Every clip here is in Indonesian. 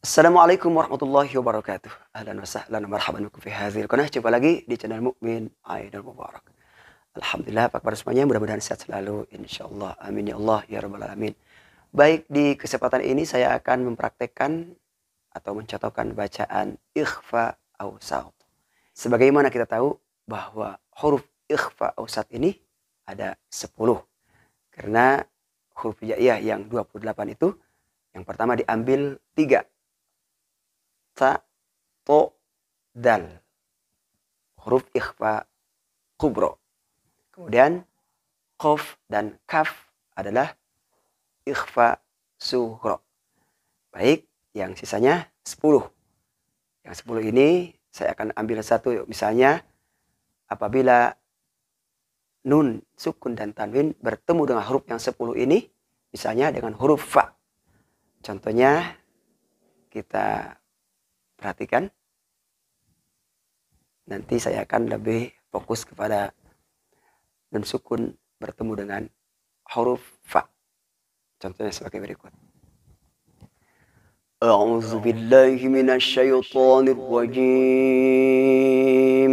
Assalamualaikum warahmatullahi wabarakatuh. Ahlan wa sahlan marhaban wakum fi hadhil qanah. Jumpa lagi di channel Mukmin Aidul Mubarak. Alhamdulillah apa kabar semuanya? Mudah-mudahan sehat selalu insyaallah. Amin ya Allah ya rabbal alamin. Baik di kesempatan ini saya akan mempraktekkan atau mencatatkan bacaan ikhfa au saut. Sebagaimana kita tahu bahwa huruf ikhfa au ini ada 10. Karena huruf hijaiyah yang 28 itu yang pertama diambil tiga ta, to, dal. Huruf ikhfa kubro. Kemudian kof dan kaf adalah ikhfa suhro. Baik, yang sisanya sepuluh. Yang sepuluh ini saya akan ambil satu misalnya apabila nun, sukun, dan tanwin bertemu dengan huruf yang sepuluh ini misalnya dengan huruf fa. Contohnya kita perhatikan. Nanti saya akan lebih fokus kepada nun sukun bertemu dengan huruf fa. Contohnya sebagai berikut. أعوذ بالله من الشيطان الرجيم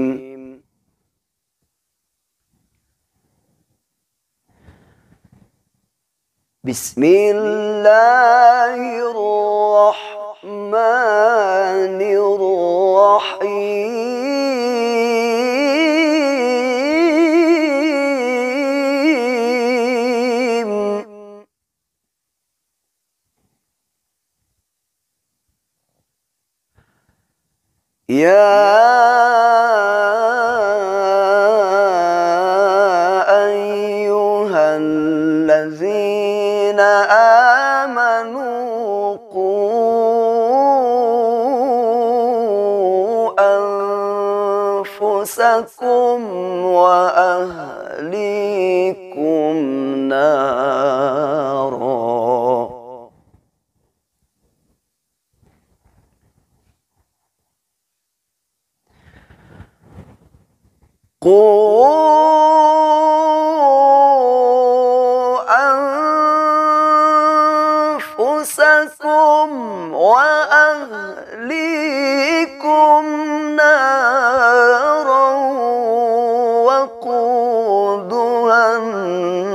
بسم الله الرحمن يا أيها الذين آمنوا قوا أنفسكم وأهلكم قوا أنفسكم وأهليكم نارا وقودها الناس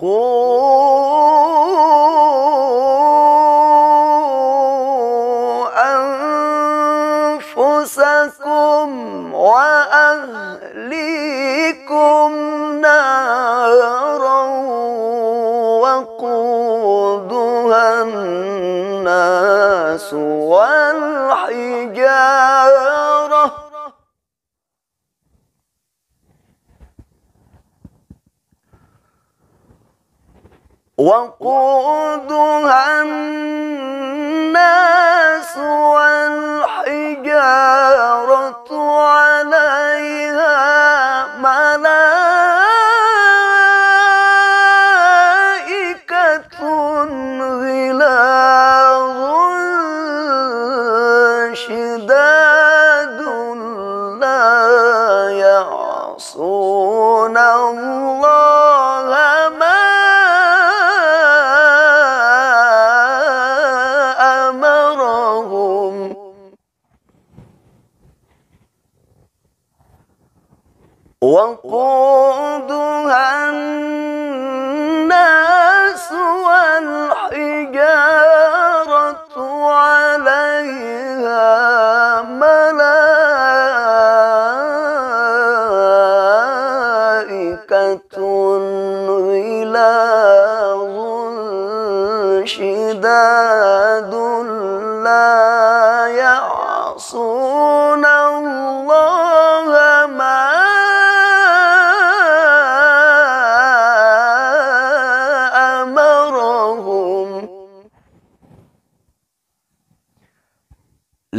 قو أنفسكم وقودها الناس والحجارة عليها ملائكة غلاظ شداد لا يعصون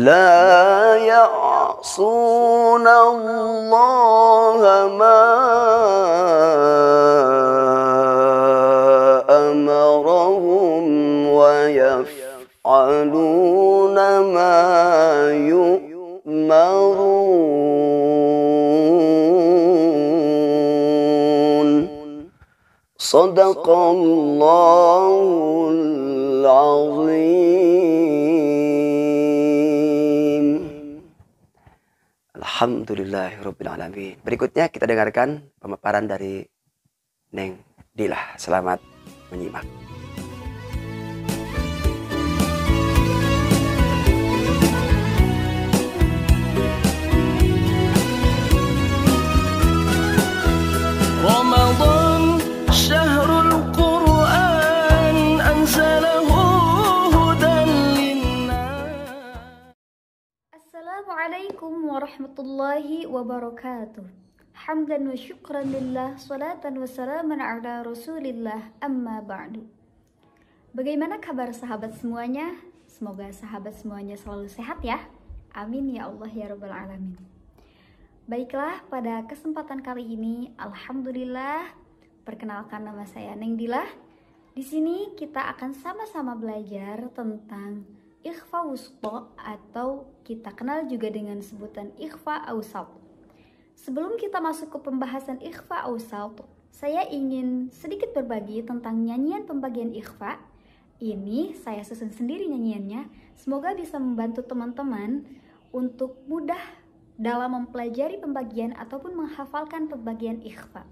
لا يعصون الله ما أمرهم ويفعلون ما يؤمرون صدق الله Alhamdulillah Alamin Berikutnya kita dengarkan pemaparan dari Neng Dila. Selamat menyimak. warahmatullahi wabarakatuh. Hamdan wa syukran lillah, salatan wa salaman ala rasulillah, amma ba'du. Bagaimana kabar sahabat semuanya? Semoga sahabat semuanya selalu sehat ya. Amin ya Allah ya Rabbal Alamin. Baiklah, pada kesempatan kali ini, Alhamdulillah, perkenalkan nama saya Neng Dila Di sini kita akan sama-sama belajar tentang ikhfa wuspo atau kita kenal juga dengan sebutan ikhfa ausalt. Sebelum kita masuk ke pembahasan ikhfa ausalt, saya ingin sedikit berbagi tentang nyanyian pembagian ikhfa. Ini saya susun sendiri nyanyiannya, semoga bisa membantu teman-teman untuk mudah dalam mempelajari pembagian ataupun menghafalkan pembagian ikhfa.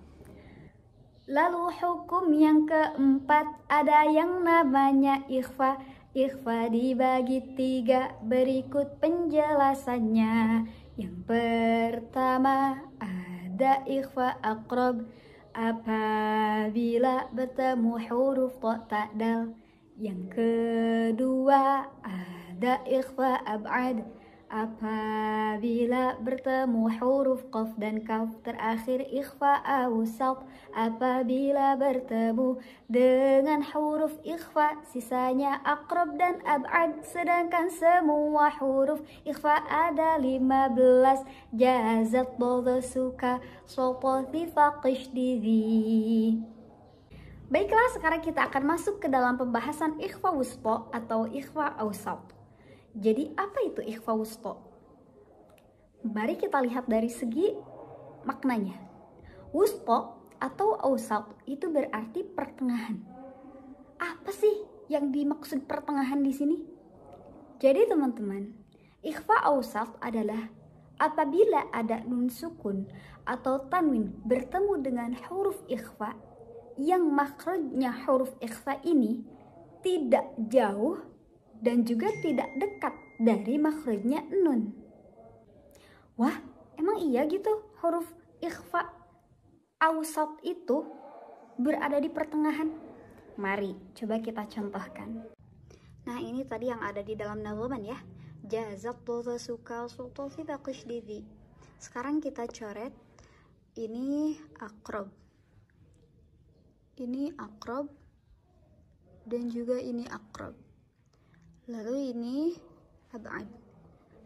Lalu hukum yang keempat ada yang namanya ikhfa Ikhfa dibagi tiga berikut penjelasannya Yang pertama ada ikhfa akrob Apabila bertemu huruf tak dal Yang kedua ada ikhfa ab'ad Apabila bertemu huruf qaf dan kaf terakhir ikhfa awsat Apabila bertemu dengan huruf ikhfa Sisanya akrab dan ab'ad Sedangkan semua huruf ikhfa ada 15 Jazat bodo suka sopo tifaqish didi Baiklah, sekarang kita akan masuk ke dalam pembahasan ikhfa wuspo atau ikhfa awsat jadi apa itu ikhfa wusto? Mari kita lihat dari segi maknanya. Wusto atau ausat itu berarti pertengahan. Apa sih yang dimaksud pertengahan di sini? Jadi teman-teman, ikhfa ausat adalah apabila ada nun sukun atau tanwin bertemu dengan huruf ikhfa yang makrojnya huruf ikhfa ini tidak jauh dan juga tidak dekat dari makhrajnya nun. Wah, emang iya gitu huruf ikhfa ausat itu berada di pertengahan? Mari coba kita contohkan. Nah, ini tadi yang ada di dalam nazuman ya. Jazat suka sultan fi didi. Sekarang kita coret ini akrob. Ini akrob dan juga ini akrob. Lalu ini ab'ad.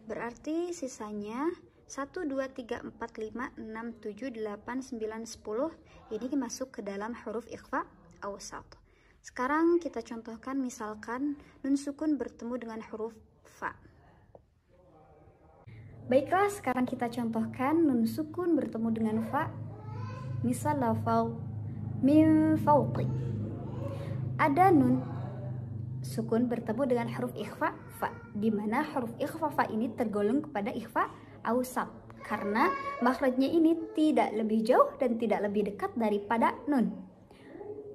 Berarti sisanya 1, 2, 3, 4, 5, 6, 7, 8, 9, 10 ini masuk ke dalam huruf ikhfa awsat. Sekarang kita contohkan misalkan nun sukun bertemu dengan huruf fa. Baiklah, sekarang kita contohkan nun sukun bertemu dengan fa. Misal lafau min fauqi. Ada nun sukun bertemu dengan huruf ikhfa fa di mana huruf ikhfa fa ini tergolong kepada ikhfa ausab karena makhrajnya ini tidak lebih jauh dan tidak lebih dekat daripada nun.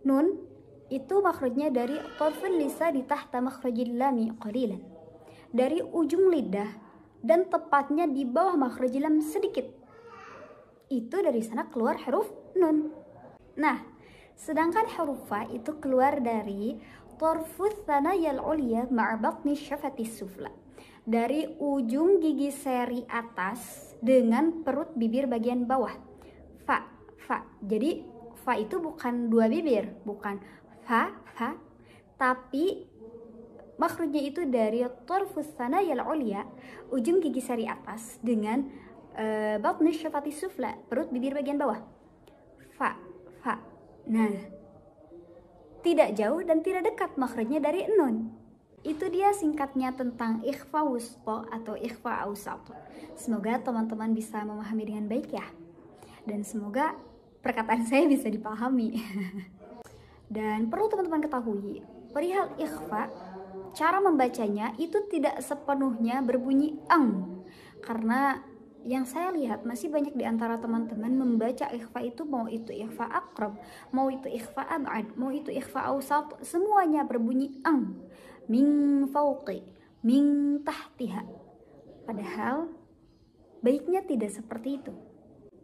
Nun itu makhrajnya dari tarfun lisa di tahta makhrajil lami qalilan. Dari ujung lidah dan tepatnya di bawah makhrajil lam sedikit. Itu dari sana keluar huruf nun. Nah, sedangkan huruf fa itu keluar dari Torfus thanaya al-ulya syafati sufla. Dari ujung gigi seri atas dengan perut bibir bagian bawah. Fa, fa. Jadi fa itu bukan dua bibir, bukan fa, fa, tapi makhrujnya itu dari torfus sana al ujung gigi seri atas dengan uh, syafati sufla, perut bibir bagian bawah. Fa, fa. Nah, tidak jauh dan tidak dekat makhrajnya dari nun. Itu dia singkatnya tentang ikhfa wuspo atau ikhfa ausat. Semoga teman-teman bisa memahami dengan baik ya. Dan semoga perkataan saya bisa dipahami. dan perlu teman-teman ketahui, perihal ikhfa, cara membacanya itu tidak sepenuhnya berbunyi eng. Karena yang saya lihat masih banyak di antara teman-teman membaca ikhfa itu mau itu ikhfa akrab, mau itu ikhfa ab'ad, mau itu ikhfa awsat, semuanya berbunyi ang, ming fauqi, ming tahtiha. Padahal baiknya tidak seperti itu.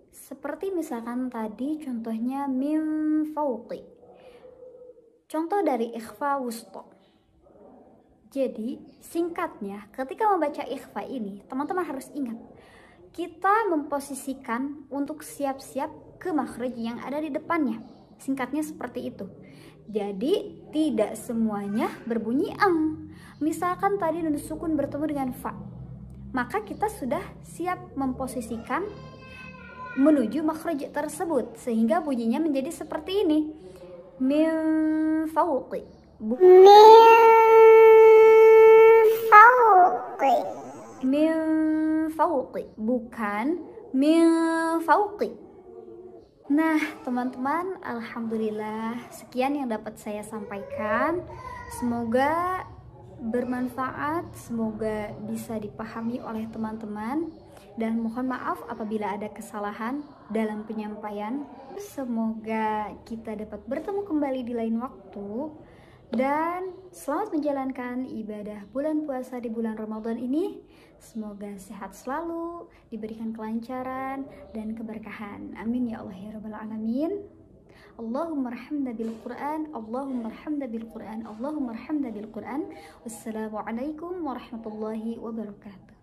Seperti misalkan tadi contohnya min fauqi. Contoh dari ikhfa wusto. Jadi, singkatnya ketika membaca ikhfa ini, teman-teman harus ingat kita memposisikan untuk siap-siap ke makhraj yang ada di depannya. Singkatnya seperti itu. Jadi tidak semuanya berbunyi ang. Misalkan tadi nun sukun bertemu dengan fa. Maka kita sudah siap memposisikan menuju makhraj tersebut sehingga bunyinya menjadi seperti ini. Mim fauqi. Mim fauqi. Mim fauqi, bukan min fauqi. Nah, teman-teman, alhamdulillah sekian yang dapat saya sampaikan. Semoga bermanfaat, semoga bisa dipahami oleh teman-teman dan mohon maaf apabila ada kesalahan dalam penyampaian. Semoga kita dapat bertemu kembali di lain waktu dan selamat menjalankan ibadah bulan puasa di bulan Ramadan ini. Semoga sehat selalu, diberikan kelancaran dan keberkahan. Amin ya Allah ya Rabbal Alamin. Allahumma rahmna bil Quran, Allahumma rahmna bil Quran, Allahumma rahmna bil Quran. Wassalamualaikum warahmatullahi wabarakatuh.